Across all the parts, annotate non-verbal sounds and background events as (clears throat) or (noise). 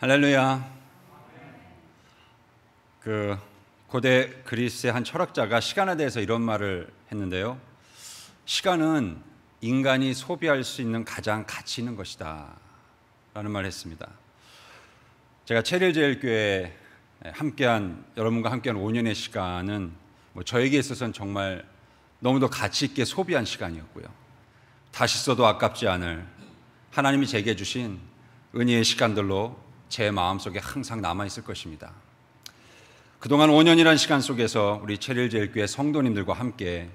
할렐루야. 그 고대 그리스의 한 철학자가 시간에 대해서 이런 말을 했는데요. 시간은 인간이 소비할 수 있는 가장 가치 있는 것이다. 라는 말을 했습니다. 제가 체류제일교회 함께한 여러분과 함께한 5년의 시간은 뭐 저에게 있어서는 정말 너무도 가치 있게 소비한 시간이었고요. 다시 써도 아깝지 않을 하나님이 제게 주신 은혜의 시간들로 제 마음속에 항상 남아 있을 것입니다. 그동안 5년이란 시간 속에서 우리 체릴제일교회 성도님들과 함께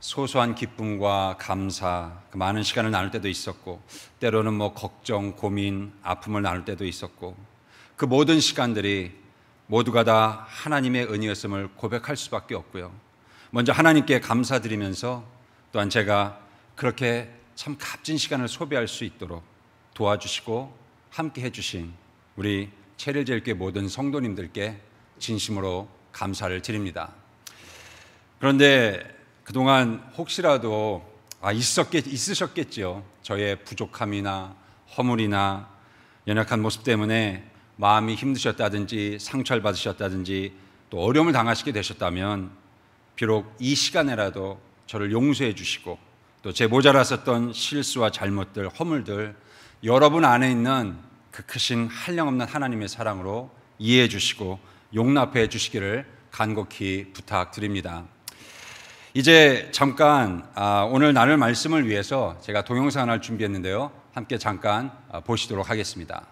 소소한 기쁨과 감사, 그 많은 시간을 나눌 때도 있었고, 때로는 뭐 걱정, 고민, 아픔을 나눌 때도 있었고, 그 모든 시간들이 모두가 다 하나님의 은혜였음을 고백할 수밖에 없고요. 먼저 하나님께 감사드리면서 또한 제가 그렇게 참 값진 시간을 소비할 수 있도록 도와주시고 함께 해주신 우리 체릴제일교회 모든 성도님들께 진심으로 감사를 드립니다. 그런데 그동안 혹시라도 아, 있었겠, 있으셨겠지요. 저의 부족함이나 허물이나 연약한 모습 때문에 마음이 힘드셨다든지 상처를 받으셨다든지 또 어려움을 당하시게 되셨다면 비록 이 시간에라도 저를 용서해 주시고 또 제 모자랐었던 실수와 잘못들, 허물들 여러분 안에 있는 그 크신 한량없는 하나님의 사랑으로 이해해 주시고 용납해 주시기를 간곡히 부탁드립니다. 이제 잠깐 아, 오늘 나눌 말씀을 위해서 제가 동영상 하 준비했는데요. 함께 잠깐 아, 보시도록 하겠습니다.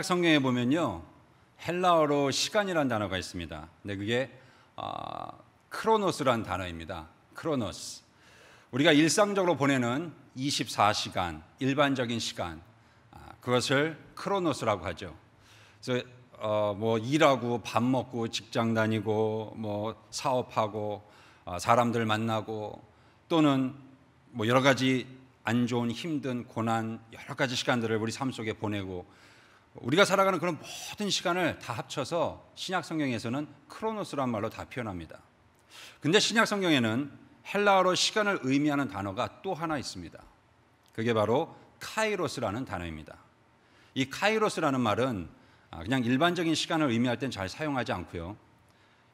신약 성경에 보면요. 헬라어로 시간이란 단어가 있습니다. 근데 그게 아, 크로노스라 단어입니다. 크로노스. 우리가 일상적으로 보내는 24시간, 일반적인 시간, 아, 그것을 크로노스라고 하죠. 그래서 어, 뭐 일하고 밥 먹고 직장 다니고 뭐 사업하고 어, 사람들 만나고 또는 뭐 여러 가지 안 좋은 힘든 고난 여러 가지 시간들을 우리 삶 속에 보내고 우리가 살아가는 그런 모든 시간을 다 합쳐서 신약 성경에서는 크로노스란 말로 다 표현합니다. 근데 신약 성경에는 헬라어로 시간을 의미하는 단어가 또 하나 있습니다. 그게 바로 카이로스라는 단어입니다. 이 카이로스라는 말은 아, 그냥 일반적인 시간을 의미할 땐 잘 사용하지 않고요.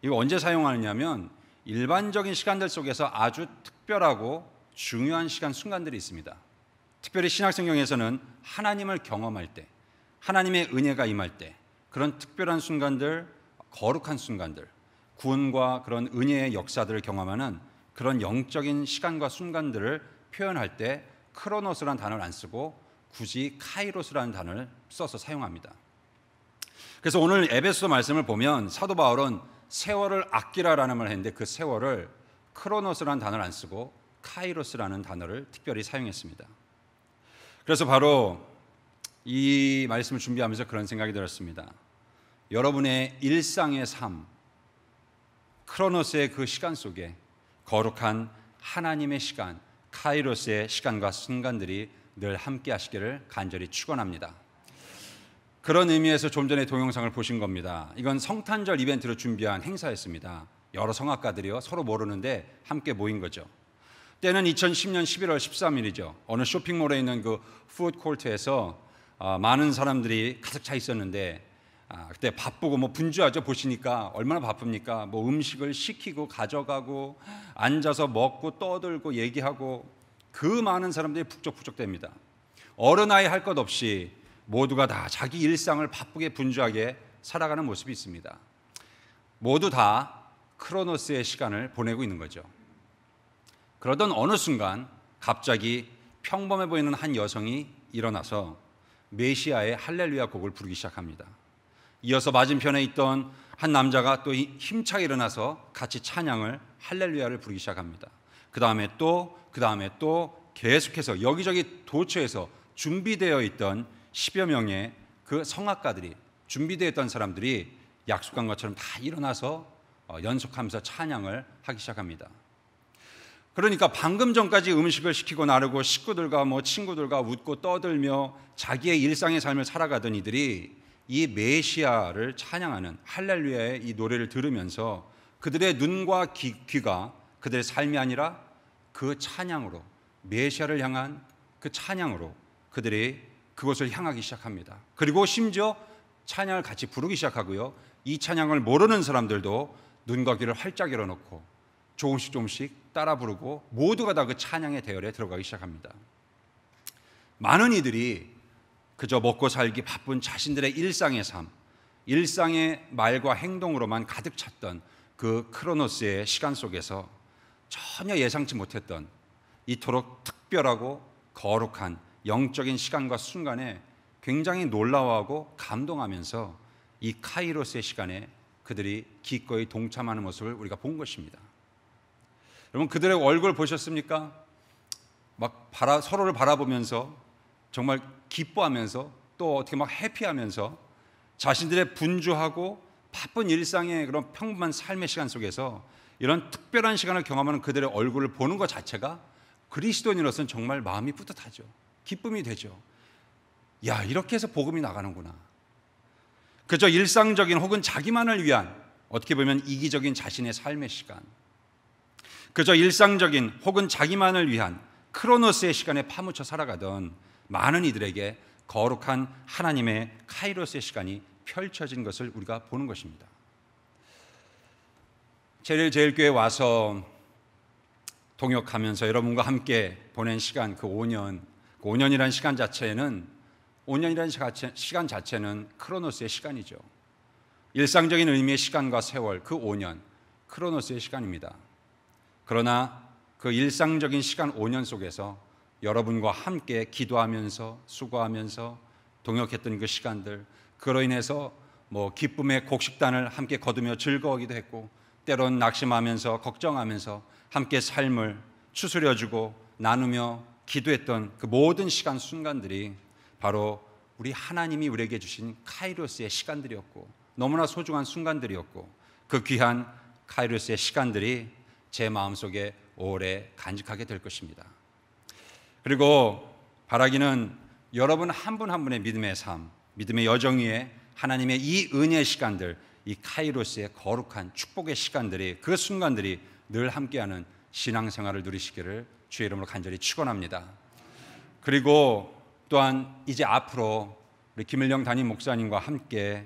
이거 언제 사용하느냐면 일반적인 시간들 속에서 아주 특별하고 중요한 시간 순간들이 있습니다. 특별히 신약 성경에서는 하나님을 경험할 때 하나님의 은혜가 임할 때 그런 특별한 순간들, 거룩한 순간들, 구원과 그런 은혜의 역사들을 경험하는 그런 영적인 시간과 순간들을 표현할 때 크로노스라는 단어를 안 쓰고 굳이 카이로스라는 단어를 써서 사용합니다. 그래서 오늘 에베소 말씀을 보면 사도 바울은 세월을 아끼라라는 말을 했는데 그 세월을 크로노스라는 단어를 안 쓰고 카이로스라는 단어를 특별히 사용했습니다. 그래서 바로 이 말씀을 준비하면서 그런 생각이 들었습니다. 여러분의 일상의 삶, 크로노스의 그 시간 속에 거룩한 하나님의 시간, 카이로스의 시간과 순간들이 늘 함께 하시기를 간절히 축원합니다. 그런 의미에서 좀 전에 동영상을 보신 겁니다. 이건 성탄절 이벤트로 준비한 행사였습니다. 여러 성악가들이요 서로 모르는데 함께 모인 거죠. 때는 2010년 11월 13일이죠. 어느 쇼핑몰에 있는 그 푸드코트에서 어, 많은 사람들이 가득 차 있었는데 아, 그때 바쁘고 뭐 분주하죠 보시니까 얼마나 바쁩니까 뭐 음식을 시키고 가져가고 앉아서 먹고 떠들고 얘기하고 그 많은 사람들이 북적북적됩니다 어른 아이 할 것 없이 모두가 다 자기 일상을 바쁘게 분주하게 살아가는 모습이 있습니다 모두 다 크로노스의 시간을 보내고 있는 거죠 그러던 어느 순간 갑자기 평범해 보이는 한 여성이 일어나서 메시아의 할렐루야 곡을 부르기 시작합니다. 이어서 맞은편에 있던 한 남자가 또 힘차게 일어나서 같이 찬양을 할렐루야를 부르기 시작합니다. 그 다음에 또, 그 다음에 또 계속해서 여기저기 도처에서 준비되어 있던 10여 명의 그 성악가들이 준비되어 있던 사람들이 약속한 것처럼 다 일어나서 어, 연속하면서 찬양을 하기 시작합니다. 그러니까 방금 전까지 음식을 시키고 나르고 식구들과 뭐 친구들과 웃고 떠들며 자기의 일상의 삶을 살아가던 이들이 이 메시아를 찬양하는 할렐루야의 이 노래를 들으면서 그들의 눈과 귀, 가 그들의 삶이 아니라 그 찬양으로 메시아를 향한 그 찬양으로 그들이 그것을 향하기 시작합니다. 그리고 심지어 찬양을 같이 부르기 시작하고요. 이 찬양을 모르는 사람들도 눈과 귀를 활짝 열어놓고 조금씩 조금씩 따라 부르고 모두가 다 그 찬양의 대열에 들어가기 시작합니다. 많은 이들이 그저 먹고 살기 바쁜 자신들의 일상의 삶, 일상의 말과 행동으로만 가득 찼던 그 크로노스의 시간 속에서 전혀 예상치 못했던 이토록 특별하고 거룩한 영적인 시간과 순간에 굉장히 놀라워하고 감동하면서 이 카이로스의 시간에 그들이 기꺼이 동참하는 모습을 우리가 본 것입니다. 여러분 그들의 얼굴 보셨습니까? 막 바라, 서로를 바라보면서 정말 기뻐하면서 또 어떻게 막 해피하면서 자신들의 분주하고 바쁜 일상의 그런 평범한 삶의 시간 속에서 이런 특별한 시간을 경험하는 그들의 얼굴을 보는 것 자체가 그리스도인으로서는 정말 마음이 뿌듯하죠. 기쁨이 되죠. 야, 이렇게 해서 복음이 나가는구나. 그저 일상적인 혹은 자기만을 위한 어떻게 보면 이기적인 자신의 삶의 시간, 그저 일상적인 혹은 자기만을 위한 크로노스의 시간에 파묻혀 살아가던 많은 이들에게 거룩한 하나님의 카이로스의 시간이 펼쳐진 것을 우리가 보는 것입니다. 제일 제일교회 와서 동역하면서 여러분과 함께 보낸 시간 그 5년, 그 5년이라는 시간 자체는 5년이라는 시간 자체는 크로노스의 시간이죠. 일상적인 의미의 시간과 세월 그 5년 크로노스의 시간입니다. 그러나 그 일상적인 시간 5년 속에서 여러분과 함께 기도하면서 수고하면서 동역했던 그 시간들 그로 인해서 뭐 기쁨의 곡식단을 함께 거두며 즐거워하기도 했고 때론 낙심하면서 걱정하면서 함께 삶을 추스려주고 나누며 기도했던 그 모든 시간 순간들이 바로 우리 하나님이 우리에게 주신 카이로스의 시간들이었고 너무나 소중한 순간들이었고 그 귀한 카이로스의 시간들이 제 마음속에 오래 간직하게 될 것입니다. 그리고 바라기는 여러분 한 분한 한 분의 믿음의 삶, 믿음의 여정 위에 하나님의 이 은혜 시간들, 이 카이로스의 거룩한 축복의 시간들이 그 순간들이 늘 함께하는 신앙생활을 누리시기를 주의 이름으로 간절히 축원합니다. 그리고 또한 이제 앞으로 우리 김일령 담임 목사님과 함께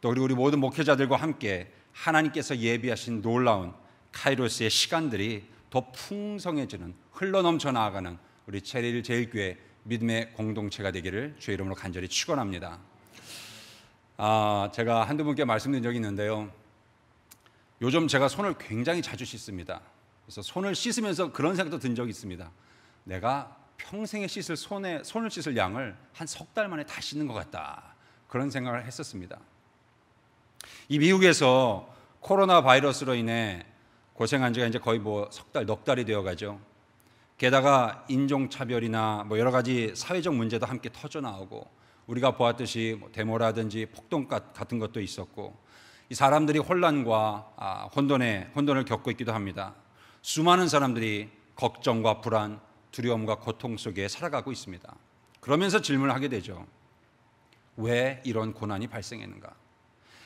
또 우리 우리 모든 목회자들과 함께 하나님께서 예비하신 놀라운 카이로스의 시간들이 더 풍성해지는 흘러넘쳐 나아가는 우리 체리일 제일교회 믿음의 공동체가 되기를 주의 이름으로 간절히 축원합니다. 아, 제가 한두 분께 말씀드린 적이 있는데요. 요즘 제가 손을 굉장히 자주 씻습니다. 그래서 손을 씻으면서 그런 생각도 든 적이 있습니다. 내가 평생에 씻을 손에 손을 씻을 양을 한 석 달 만에 다 씻는 것 같다. 그런 생각을 했었습니다. 이 미국에서 코로나 바이러스로 인해 고생한 지가 이제 거의 뭐 석 달, 넉 달이 되어 가죠. 게다가 인종차별이나 뭐 여러 가지 사회적 문제도 함께 터져나오고 우리가 보았듯이 뭐 데모라든지 폭동 같은 것도 있었고 이 사람들이 혼란과 아, 혼돈에 혼돈을 겪고 있기도 합니다. 수많은 사람들이 걱정과 불안, 두려움과 고통 속에 살아가고 있습니다. 그러면서 질문을 하게 되죠. 왜 이런 고난이 발생했는가?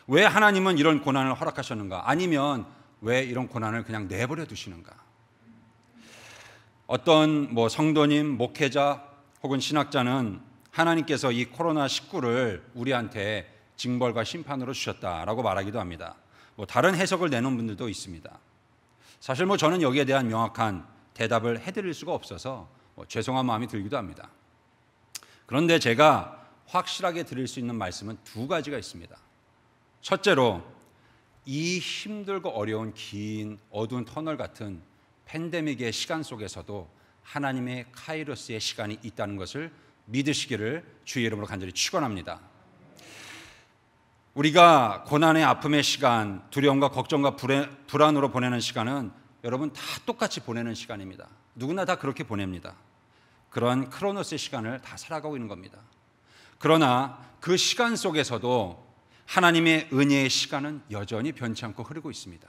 왜 하나님은 이런 고난을 허락하셨는가? 아니면 왜 이런 고난을 그냥 내버려 두시는가? 어떤 뭐 성도님, 목회자 혹은 신학자는 하나님께서 이 코로나 19를 우리한테 징벌과 심판으로 주셨다라고 말하기도 합니다. 뭐 다른 해석을 내는 분들도 있습니다. 사실 뭐 저는 여기에 대한 명확한 대답을 해드릴 수가 없어서 뭐 죄송한 마음이 들기도 합니다. 그런데 제가 확실하게 드릴 수 있는 말씀은 두 가지가 있습니다. 첫째로 이 힘들고 어려운 긴 어두운 터널 같은 팬데믹의 시간 속에서도 하나님의 카이로스의 시간이 있다는 것을 믿으시기를 주의 이름으로 간절히 축원합니다. 우리가 고난의 아픔의 시간, 두려움과 걱정과 불안으로 보내는 시간은 여러분 다 똑같이 보내는 시간입니다. 누구나 다 그렇게 보냅니다. 그런 크로노스의 시간을 다 살아가고 있는 겁니다. 그러나 그 시간 속에서도 하나님의 은혜의 시간은 여전히 변치 않고 흐르고 있습니다.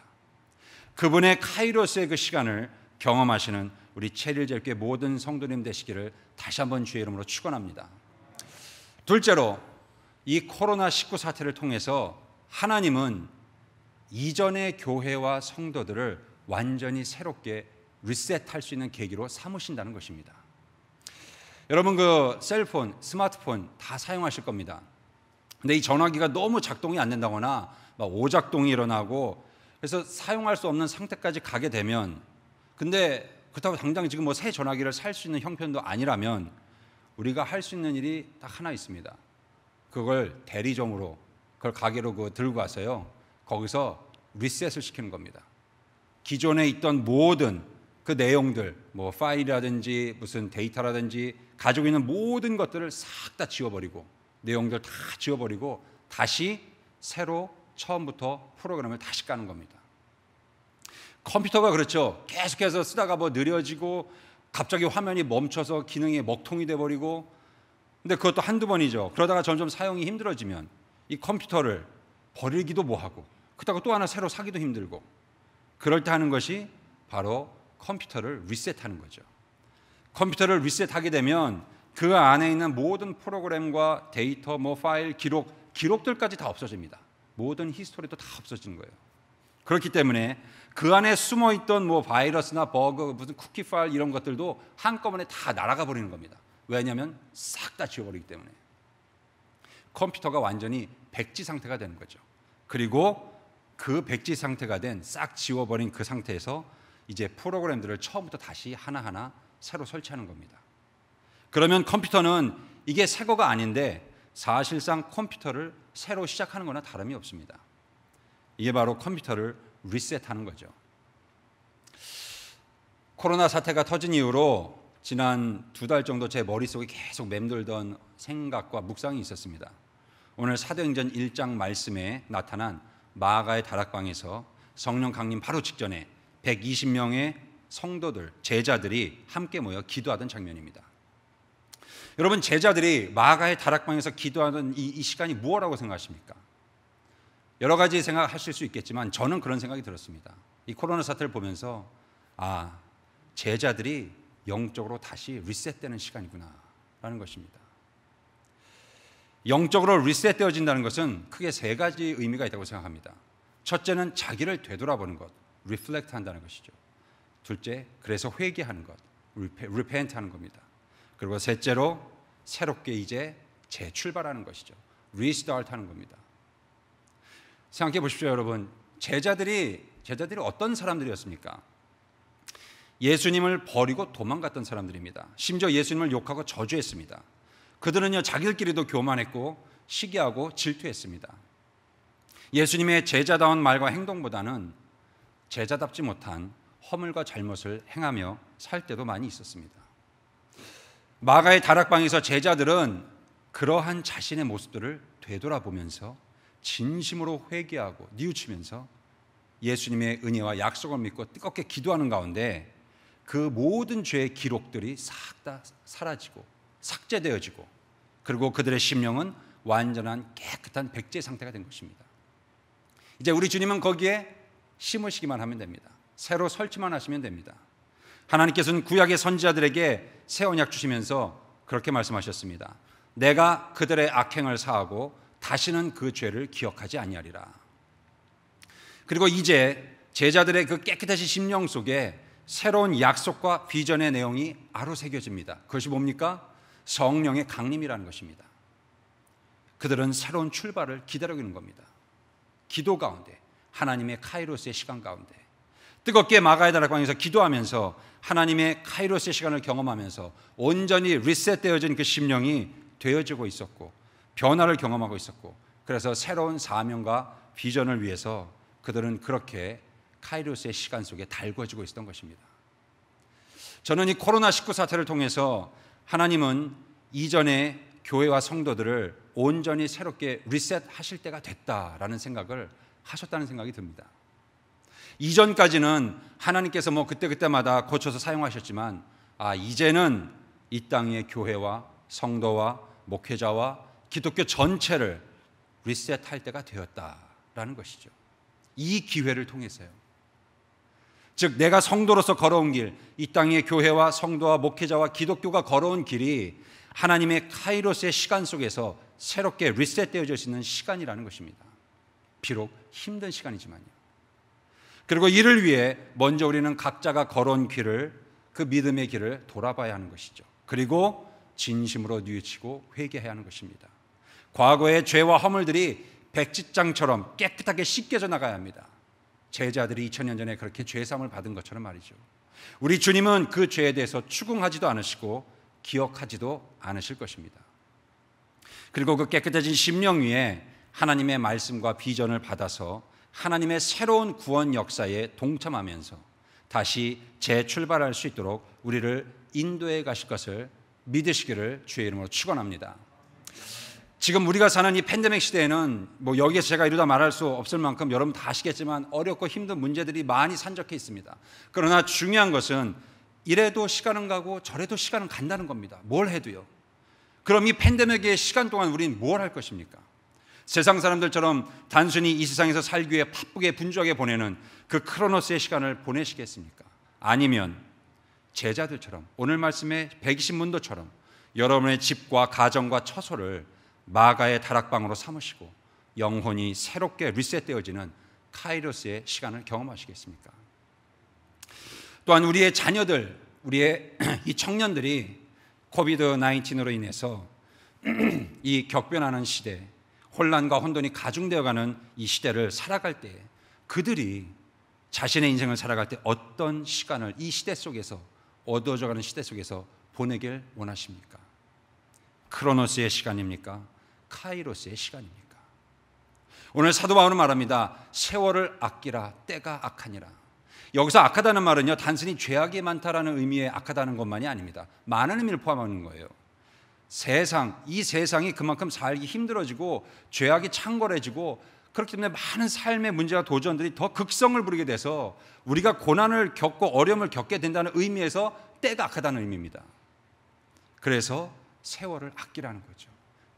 그분의 카이로스의 그 시간을 경험하시는 우리 체릴절교회 모든 성도님 되시기를 다시 한번 주의 이름으로 축원합니다. 둘째로 이 코로나 19 사태를 통해서 하나님은 이전의 교회와 성도들을 완전히 새롭게 리셋할 수 있는 계기로 삼으신다는 것입니다. 여러분 그 셀폰, 스마트폰 다 사용하실 겁니다. 근데 이 전화기가 너무 작동이 안 된다거나 막 오작동이 일어나고 그래서 사용할 수 없는 상태까지 가게 되면 근데 그렇다고 당장 지금 뭐 새 전화기를 살 수 있는 형편도 아니라면 우리가 할 수 있는 일이 딱 하나 있습니다. 그걸 대리점으로 그걸 가게로 그 들고 와서요. 거기서 리셋을 시키는 겁니다. 기존에 있던 모든 그 내용들, 뭐 파일이라든지 무슨 데이터라든지 가지고 있는 모든 것들을 싹 다 지워버리고 내용들 다 지워버리고 다시 새로 처음부터 프로그램을 다시 까는 겁니다. 컴퓨터가 그렇죠. 계속해서 쓰다가 뭐 느려지고 갑자기 화면이 멈춰서 기능이 먹통이 돼버리고 근데 그것도 한두 번이죠. 그러다가 점점 사용이 힘들어지면 이 컴퓨터를 버리기도 뭐하고 그렇다고 또 하나 새로 사기도 힘들고 그럴 때 하는 것이 바로 컴퓨터를 리셋하는 거죠. 컴퓨터를 리셋하게 되면 그 안에 있는 모든 프로그램과 데이터, 뭐 파일, 기록, 기록들까지 다 없어집니다. 모든 히스토리도 다 없어진 거예요. 그렇기 때문에 그 안에 숨어 있던 뭐 바이러스나 버그, 무슨 쿠키 파일 이런 것들도 한꺼번에 다 날아가 버리는 겁니다. 왜냐하면 싹 다 지워버리기 때문에 컴퓨터가 완전히 백지 상태가 되는 거죠. 그리고 그 백지 상태가 된 싹 지워버린 그 상태에서 이제 프로그램들을 처음부터 다시 하나하나 새로 설치하는 겁니다. 그러면 컴퓨터는 이게 새 거가 아닌데 사실상 컴퓨터를 새로 시작하는 거나 다름이 없습니다. 이게 바로 컴퓨터를 리셋하는 거죠. 코로나 사태가 터진 이후로 지난 두 달 정도 제 머릿속에 계속 맴돌던 생각과 묵상이 있었습니다. 오늘 사도행전 1장 말씀에 나타난 마가의 다락방에서 성령 강림 바로 직전에 120명의 성도들, 제자들이 함께 모여 기도하던 장면입니다. 여러분 제자들이 마가의 다락방에서 기도하는 이, 이 시간이 무엇라고 이 생각하십니까? 여러 가지 생각하실 수 있겠지만 저는 그런 생각이 들었습니다. 이 코로나 사태를 보면서 아 제자들이 영적으로 다시 리셋되는 시간이구나라는 것입니다. 영적으로 리셋되어진다는 것은 크게 세 가지 의미가 있다고 생각합니다. 첫째는 자기를 되돌아보는 것, 리플렉트 한다는 것이죠. 둘째, 그래서 회개하는 것, r e p e n 하는 겁니다. 그리고 셋째로 새롭게 이제 재출발하는 것이죠. 리스타트 하는 겁니다. 생각해 보십시오, 여러분. 제자들이 제자들이 어떤 사람들이었습니까? 예수님을 버리고 도망갔던 사람들입니다. 심지어 예수님을 욕하고 저주했습니다. 그들은요 자기들끼리도 교만했고 시기하고 질투했습니다. 예수님의 제자다운 말과 행동보다는 제자답지 못한 허물과 잘못을 행하며 살 때도 많이 있었습니다. 마가의 다락방에서 제자들은 그러한 자신의 모습들을 되돌아보면서 진심으로 회개하고 뉘우치면서 예수님의 은혜와 약속을 믿고 뜨겁게 기도하는 가운데 그 모든 죄의 기록들이 싹 다 사라지고 삭제되어지고 그리고 그들의 심령은 완전한 깨끗한 백제 상태가 된 것입니다. 이제 우리 주님은 거기에 심으시기만 하면 됩니다. 새로 설치만 하시면 됩니다. 하나님께서는 구약의 선지자들에게 새 언약 주시면서 그렇게 말씀하셨습니다. 내가 그들의 악행을 사하고 다시는 그 죄를 기억하지 아니하리라. 그리고 이제 제자들의 그 깨끗하신 심령 속에 새로운 약속과 비전의 내용이 아로새겨집니다. 그것이 뭡니까? 성령의 강림이라는 것입니다. 그들은 새로운 출발을 기다리는 겁니다. 기도 가운데, 하나님의 카이로스의 시간 가운데. 뜨겁게 마가에다라고 하면서 기도하면서 하나님의 카이로스의 시간을 경험하면서 온전히 리셋되어진 그 심령이 되어지고 있었고 변화를 경험하고 있었고 그래서 새로운 사명과 비전을 위해서 그들은 그렇게 카이로스의 시간 속에 달궈지고 있었던 것입니다. 저는 이 코로나19 사태를 통해서 하나님은 이전의 교회와 성도들을 온전히 새롭게 리셋하실 때가 됐다라는 생각을 하셨다는 생각이 듭니다. 이전까지는 하나님께서 뭐 그때그때마다 고쳐서 사용하셨지만 아, 이제는 이 땅의 교회와 성도와 목회자와 기독교 전체를 리셋할 때가 되었다라는 것이죠. 이 기회를 통해서요. 즉 내가 성도로서 걸어온 길, 이 땅의 교회와 성도와 목회자와 기독교가 걸어온 길이 하나님의 카이로스의 시간 속에서 새롭게 리셋되어질 수 있는 시간이라는 것입니다. 비록 힘든 시간이지만요. 그리고 이를 위해 먼저 우리는 각자가 걸어온 길을 그 믿음의 길을 돌아봐야 하는 것이죠. 그리고 진심으로 뉘우치고 회개해야 하는 것입니다. 과거의 죄와 허물들이 백지장처럼 깨끗하게 씻겨져 나가야 합니다. 제자들이 2000년 전에 그렇게 죄삼을 받은 것처럼 말이죠. 우리 주님은 그 죄에 대해서 추궁하지도 않으시고 기억하지도 않으실 것입니다. 그리고 그 깨끗해진 심령 위에 하나님의 말씀과 비전을 받아서 하나님의 새로운 구원 역사에 동참하면서 다시 재출발할 수 있도록 우리를 인도해 가실 것을 믿으시기를 주의 이름으로 축원합니다. 지금 우리가 사는 이 팬데믹 시대에는 뭐 여기에 서 제가 이러다 말할 수 없을 만큼 여러분 다 아시겠지만 어렵고 힘든 문제들이 많이 산적해 있습니다. 그러나 중요한 것은 이래도 시간은 가고 저래도 시간은 간다는 겁니다. 뭘 해도요. 그럼 이 팬데믹의 시간 동안 우리는 뭘 할 것입니까? 세상 사람들처럼 단순히 이 세상에서 살기 위해 바쁘게 분주하게 보내는 그 크로노스의 시간을 보내시겠습니까? 아니면 제자들처럼 오늘 말씀의 120문도처럼 여러분의 집과 가정과 처소를 마가의 다락방으로 삼으시고 영혼이 새롭게 리셋되어지는 카이로스의 시간을 경험하시겠습니까? 또한 우리의 자녀들, 우리의 (clears throat) 이 청년들이 코비드 19으로 인해서 (clears throat) 이 격변하는 시대, 혼란과 혼돈이 가중되어가는 이 시대를 살아갈 때 그들이 자신의 인생을 살아갈 때 어떤 시간을 이 시대 속에서 어두워져가는 시대 속에서 보내길 원하십니까? 크로노스의 시간입니까? 카이로스의 시간입니까? 오늘 사도 바울은 말합니다. 세월을 아끼라 때가 악하니라. 여기서 악하다는 말은요 단순히 죄악이 많다라는 의미의 악하다는 것만이 아닙니다. 많은 의미를 포함하는 거예요. 세상, 이 세상이 그만큼 살기 힘들어지고 죄악이 창궐해지고 그렇기 때문에 많은 삶의 문제와 도전들이 더 극성을 부리게 돼서 우리가 고난을 겪고 어려움을 겪게 된다는 의미에서 때가 악하다는 의미입니다. 그래서 세월을 아끼라는 거죠.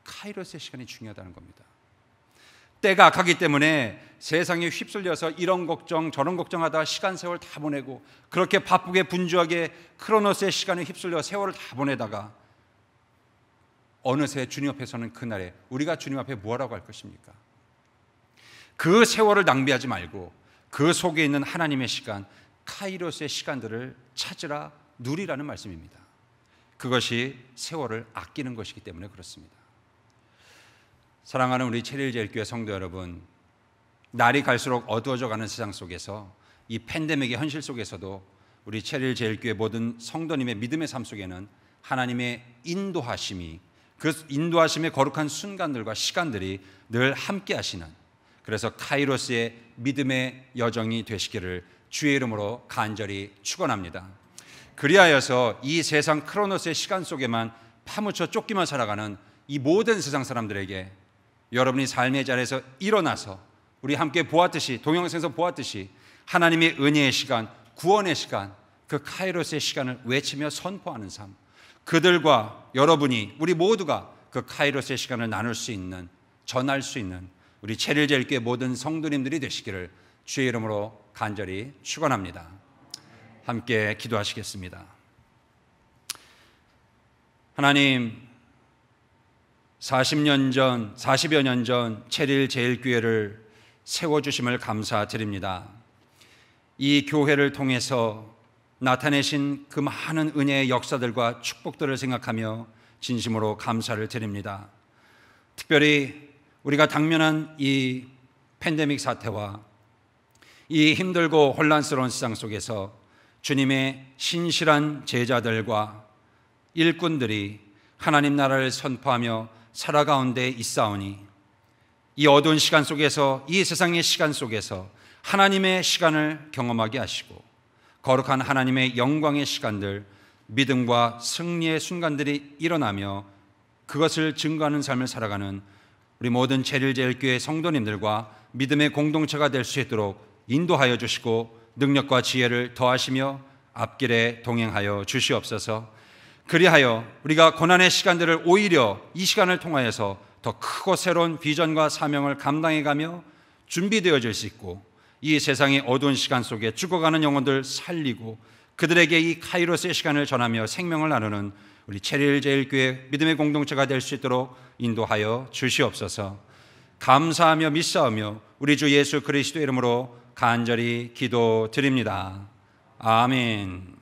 카이로스의 시간이 중요하다는 겁니다. 때가 악하기 때문에 세상에 휩쓸려서 이런 걱정 저런 걱정하다 시간 세월 다 보내고 그렇게 바쁘게 분주하게 크로노스의 시간에 휩쓸려 세월을 다 보내다가 어느새 주님 앞에서는 그날에 우리가 주님 앞에 뭐라고 할 것입니까? 그 세월을 낭비하지 말고 그 속에 있는 하나님의 시간, 카이로스의 시간들을 찾으라 누리라는 말씀입니다. 그것이 세월을 아끼는 것이기 때문에 그렇습니다. 사랑하는 우리 체릴제일교회 성도 여러분, 날이 갈수록 어두워져 가는 세상 속에서 이 팬데믹의 현실 속에서도 우리 체릴제일교회 모든 성도님의 믿음의 삶 속에는 하나님의 인도하심이 그 인도하심의 거룩한 순간들과 시간들이 늘 함께 하시는 그래서 카이로스의 믿음의 여정이 되시기를 주의 이름으로 간절히 축원합니다. 그리하여서 이 세상 크로노스의 시간 속에만 파묻혀 쫓기만 살아가는 이 모든 세상 사람들에게 여러분이 삶의 자리에서 일어나서 우리 함께 보았듯이 동영상에서 보았듯이 하나님의 은혜의 시간, 구원의 시간, 그 카이로스의 시간을 외치며 선포하는 삶. 그들과 여러분이 우리 모두가 그 카이로스의 시간을 나눌 수 있는 전할 수 있는 우리 체릴제일교회 모든 성도님들이 되시기를 주의 이름으로 간절히 축원합니다. 함께 기도하시겠습니다. 하나님 40년 전, 40여 년 전 체릴 제일교회를 세워주심을 감사드립니다. 이 교회를 통해서 나타내신 그 많은 은혜의 역사들과 축복들을 생각하며 진심으로 감사를 드립니다. 특별히 우리가 당면한 이 팬데믹 사태와 이 힘들고 혼란스러운 세상 속에서 주님의 신실한 제자들과 일꾼들이 하나님 나라를 선포하며 살아 가운데 있사오니 이 어두운 시간 속에서 이 세상의 시간 속에서 하나님의 시간을 경험하게 하시고 거룩한 하나님의 영광의 시간들, 믿음과 승리의 순간들이 일어나며 그것을 증거하는 삶을 살아가는 우리 모든 체일제일교회 성도님들과 믿음의 공동체가 될 수 있도록 인도하여 주시고 능력과 지혜를 더하시며 앞길에 동행하여 주시옵소서. 그리하여 우리가 고난의 시간들을 오히려 이 시간을 통하여서 더 크고 새로운 비전과 사명을 감당해 가며 준비되어질 수 있고 이 세상의 어두운 시간 속에 죽어가는 영혼들 살리고 그들에게 이 카이로스의 시간을 전하며 생명을 나누는 우리 체릴 제일교회 믿음의 공동체가 될 수 있도록 인도하여 주시옵소서. 감사하며 믿사하며 우리 주 예수 그리스도 이름으로 간절히 기도드립니다. 아멘.